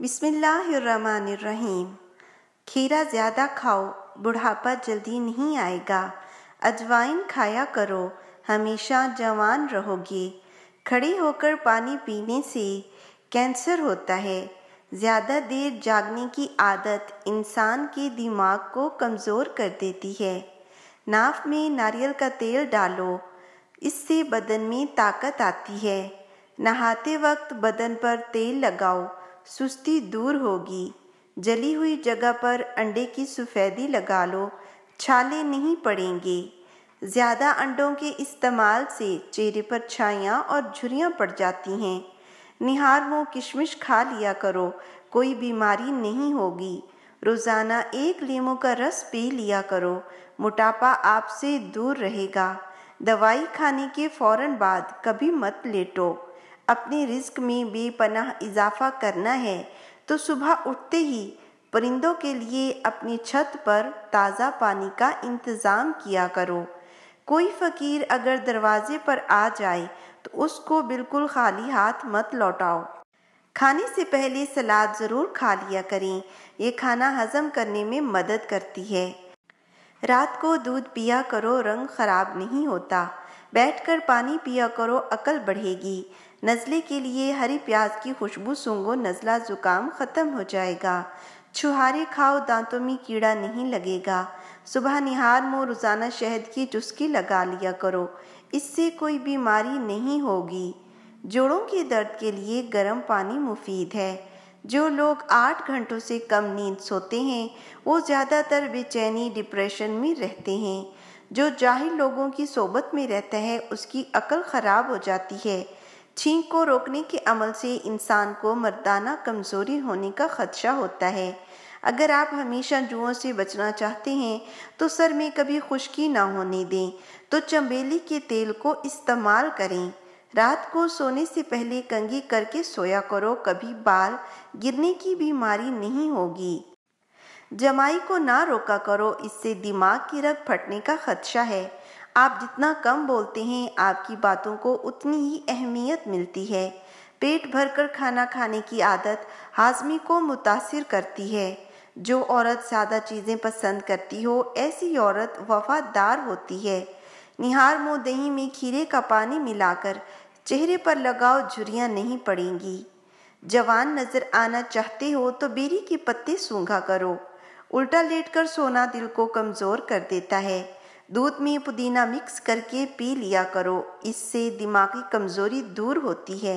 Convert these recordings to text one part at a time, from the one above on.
बिस्मिल्लाहिर्रहमानिर्रहीम खीरा ज़्यादा खाओ बुढ़ापा जल्दी नहीं आएगा अजवाइन खाया करो हमेशा जवान रहोगे खड़े होकर पानी पीने से कैंसर होता है ज़्यादा देर जागने की आदत इंसान के दिमाग को कमज़ोर कर देती है नाफ में नारियल का तेल डालो इससे बदन में ताकत आती है नहाते वक्त बदन पर तेल लगाओ सुस्ती दूर होगी जली हुई जगह पर अंडे की सफ़ेदी लगा लो छाले नहीं पड़ेंगे ज़्यादा अंडों के इस्तेमाल से चेहरे पर छाइयाँ और झुरियाँ पड़ जाती हैं निहार मुँह किशमिश खा लिया करो कोई बीमारी नहीं होगी रोज़ाना एक लीम का रस पी लिया करो मोटापा आपसे दूर रहेगा दवाई खाने के फ़ौर बाद कभी मत लेटो अपने रिस्क में बेपनाह इजाफा करना है तो सुबह उठते ही परिंदों के लिए अपनी छत पर ताज़ा पानी का इंतज़ाम किया करो कोई फ़कीर अगर दरवाजे पर आ जाए तो उसको बिल्कुल खाली हाथ मत लौटाओ खाने से पहले सलाद ज़रूर खा लिया करें ये खाना हज़म करने में मदद करती है रात को दूध पिया करो रंग ख़राब नहीं होता बैठकर पानी पिया करो अकल बढ़ेगी नज़ले के लिए हरी प्याज की खुशबू सूंगो नज़ला ज़ुकाम ख़त्म हो जाएगा छुहारे खाओ दांतों में कीड़ा नहीं लगेगा सुबह निहार मो रोज़ाना शहद की चुस्की लगा लिया करो इससे कोई बीमारी नहीं होगी जोड़ों के दर्द के लिए गर्म पानी मुफीद है जो लोग आठ घंटों से कम नींद सोते हैं वो ज़्यादातर बेचैनी डिप्रेशन में रहते हैं जो जाहिल लोगों की सोबत में रहता है उसकी अकल ख़राब हो जाती है छींक को रोकने के अमल से इंसान को मर्दाना कमज़ोरी होने का ख़दशा होता है अगर आप हमेशा जुओं से बचना चाहते हैं तो सर में कभी खुश्की ना होने दें तो चमेली के तेल को इस्तेमाल करें रात को सोने से पहले कंगी करके सोया करो कभी बाल गिरने की बीमारी नहीं होगी जमाई को ना रोका करो इससे दिमाग की रग फटने का खदशा है आप जितना कम बोलते हैं आपकी बातों को उतनी ही अहमियत मिलती है पेट भरकर खाना खाने की आदत हाजमी को मुतासर करती है जो औरत सादा चीज़ें पसंद करती हो ऐसी औरत वफादार होती है निहार मुँह दही में खीरे का पानी मिलाकर चेहरे पर लगाओ झुरियाँ नहीं पड़ेंगी जवान नज़र आना चाहते हो तो बेरी के पत्ते सूंघा करो उल्टा लेटकर सोना दिल को कमज़ोर कर देता है दूध में पुदीना मिक्स करके पी लिया करो इससे दिमागी कमज़ोरी दूर होती है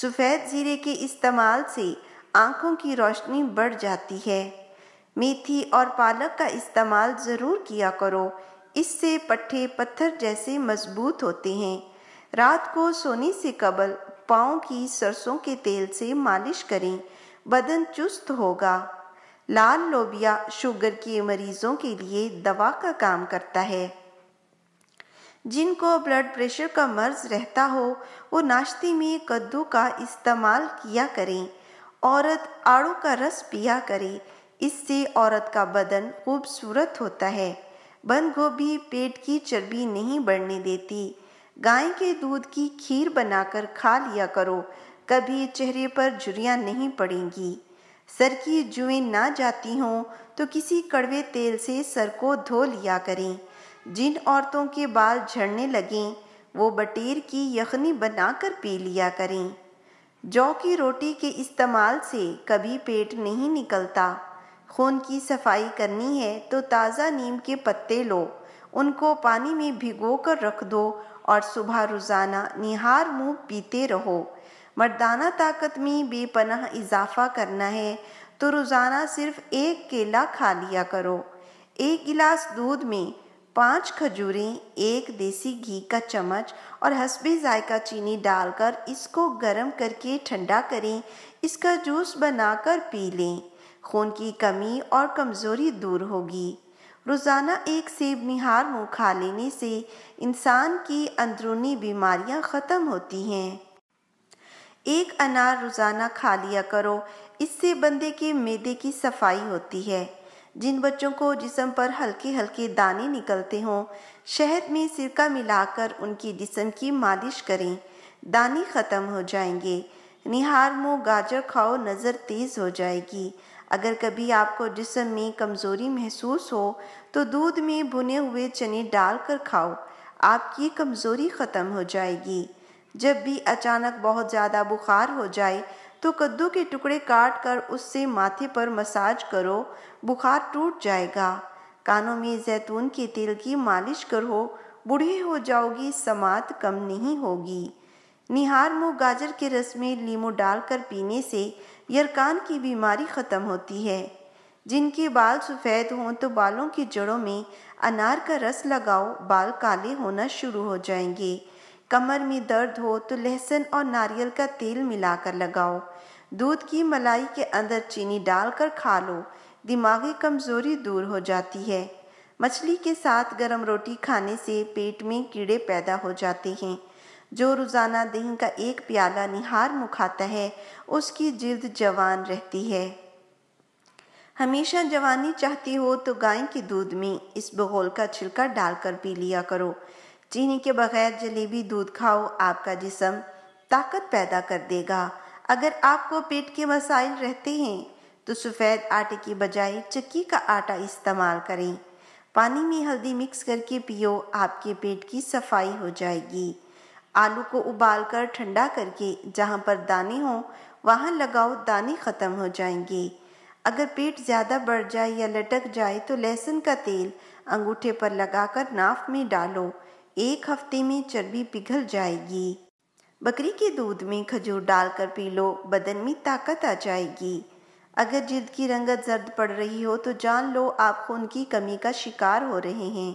सफ़ेद ज़ीरे के इस्तेमाल से आँखों की रोशनी बढ़ जाती है मेथी और पालक का इस्तेमाल ज़रूर किया करो इससे पट्टे पत्थर जैसे मजबूत होते हैं रात को सोने से कबल पाँव की सरसों के तेल से मालिश करें बदन चुस्त होगा लाल लोबिया शुगर के मरीजों के लिए दवा का काम करता है जिनको ब्लड प्रेशर का मर्ज रहता हो वो नाश्ते में कद्दू का इस्तेमाल किया करें औरत आड़ू का रस पिया करे इससे औरत का बदन खूबसूरत होता है बंद गोभी पेट की चर्बी नहीं बढ़ने देती गाय के दूध की खीर बनाकर खा लिया करो कभी चेहरे पर झुरियाँ नहीं पड़ेंगी सर की जुएं ना जाती हों तो किसी कड़वे तेल से सर को धो लिया करें जिन औरतों के बाल झड़ने लगें वो बटेर की यखनी बनाकर पी लिया करें जौ की रोटी के इस्तेमाल से कभी पेट नहीं निकलता खून की सफाई करनी है तो ताज़ा नीम के पत्ते लो उनको पानी में भिगो कर रख दो और सुबह रोज़ाना निहार मुँह पीते रहो मर्दाना ताकत में बेपनाह इजाफा करना है तो रोज़ाना सिर्फ एक केला खा लिया करो एक गिलास दूध में पांच खजूरें एक देसी घी का चम्मच और हसबे जायका चीनी डालकर इसको गर्म करके ठंडा करें इसका जूस बनाकर पी लें खून की कमी और कमज़ोरी दूर होगी रोज़ाना एक सेब निहार मुँह खा लेने से इंसान की अंदरूनी बीमारियां ख़त्म होती हैं एक अनार रोज़ाना खा लिया करो इससे बंदे के मैदे की सफाई होती है जिन बच्चों को जिसम पर हल्के हल्के दाने निकलते हों शहद में सिरका मिलाकर उनकी जिसम की मालिश करें दाने ख़त्म हो जाएंगे निहार मुँह गाजर खाओ नज़र तेज़ हो जाएगी अगर कभी आपको जिसम में कमज़ोरी महसूस हो तो दूध में भुने हुए चने डालकर खाओ आपकी कमज़ोरी ख़त्म हो जाएगी जब भी अचानक बहुत ज़्यादा बुखार हो जाए तो कद्दू के टुकड़े काट कर उससे माथे पर मसाज करो बुखार टूट जाएगा कानों में जैतून के तेल की मालिश करो बूढ़ी हो जाओगी समात कम नहीं होगी निहार मुँह गाजर के रस में लीमू डालकर पीने से यरकान की बीमारी ख़त्म होती है जिनके बाल सफ़ेद हों तो बालों की जड़ों में अनार का रस लगाओ बाल काले होना शुरू हो जाएंगे कमर में दर्द हो तो लहसुन और नारियल का तेल मिलाकर लगाओ दूध की मलाई के अंदर चीनी डालकर खा लो दिमागी कमज़ोरी दूर हो जाती है मछली के साथ गर्म रोटी खाने से पेट में कीड़े पैदा हो जाते हैं जो रोज़ाना दही का एक प्याला निहार मुखाता है उसकी जिल्द जवान रहती है हमेशा जवानी चाहती हो तो गाय के दूध में इस बगोल का छिलका डालकर पी लिया करो चीनी के बगैर जलेबी दूध खाओ आपका जिसम ताकत पैदा कर देगा अगर आपको पेट के मसाइल रहते हैं तो सफ़ेद आटे की बजाय चक्की का आटा इस्तेमाल करें पानी में हल्दी मिक्स करके पियो आपके पेट की सफाई हो जाएगी आलू को उबाल कर ठंडा करके जहाँ पर दाने हों वहाँ लगाओ दाने ख़त्म हो जाएंगे अगर पेट ज़्यादा बढ़ जाए या लटक जाए तो लहसुन का तेल अंगूठे पर लगाकर नाफ में डालो एक हफ्ते में चर्बी पिघल जाएगी बकरी के दूध में खजूर डालकर पी लो बदन में ताकत आ जाएगी अगर जिद की रंगत जर्द पड़ रही हो तो जान लो आप खून की कमी का शिकार हो रहे हैं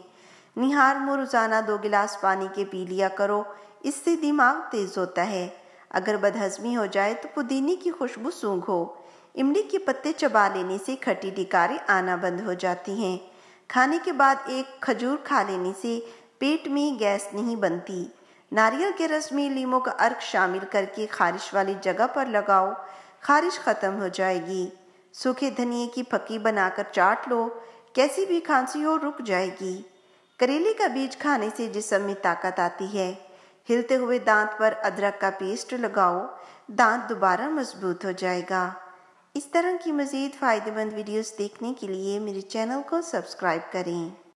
निहार मो रोज़ाना दो गिलास पानी के पी लिया करो इससे दिमाग तेज़ होता है अगर बदहजमी हो जाए तो पुदीने की खुशबू सूंघो इमली के पत्ते चबा लेने से खट्टी डिकारें आना बंद हो जाती हैं खाने के बाद एक खजूर खा लेने से पेट में गैस नहीं बनती नारियल के रस में लीमो का अर्क शामिल करके खारिश वाली जगह पर लगाओ खारिश ख़त्म हो जाएगी सूखे धनिए की फकी बनाकर चाट लो कैसी भी खांसी हो रुक जाएगी करेले का बीज खाने से जिसम में ताकत आती है हिलते हुए दांत पर अदरक का पेस्ट लगाओ दांत दोबारा मजबूत हो जाएगा इस तरह की मज़ीद फ़ायदेमंद वीडियोस देखने के लिए मेरे चैनल को सब्सक्राइब करें